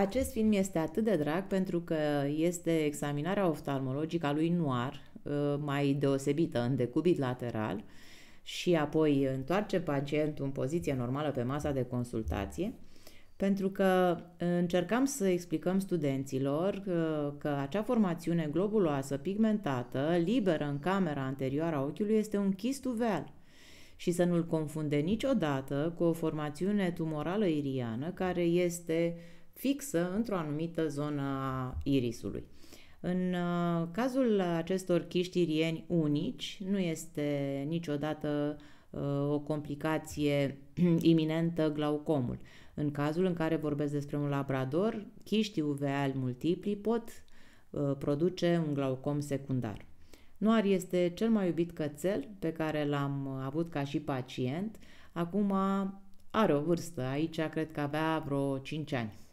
Acest film este atât de drag pentru că este examinarea oftalmologică a lui Noir, ă, mai deosebită, în decubit lateral, și apoi întoarce pacientul în poziție normală pe masa de consultație, pentru că încercam să explicăm studenților că, că acea formațiune globuloasă, pigmentată, liberă în camera anterioară a ochiului, este un chistuveal uveal și să nu-l confunde niciodată cu o formațiune tumorală iriană care este uh, fixă într-o anumită zonă a irisului. În uh, cazul acestor chiști irieni unici, nu este niciodată uh, o complicație iminentă glaucomul. În cazul în care vorbesc despre un labrador, chiștii uveali multipli pot uh, produce un glaucom secundar. Noar este cel mai iubit cățel pe care l-am avut ca și pacient. Acum are o vârstă, aici cred că avea vreo 5 ani.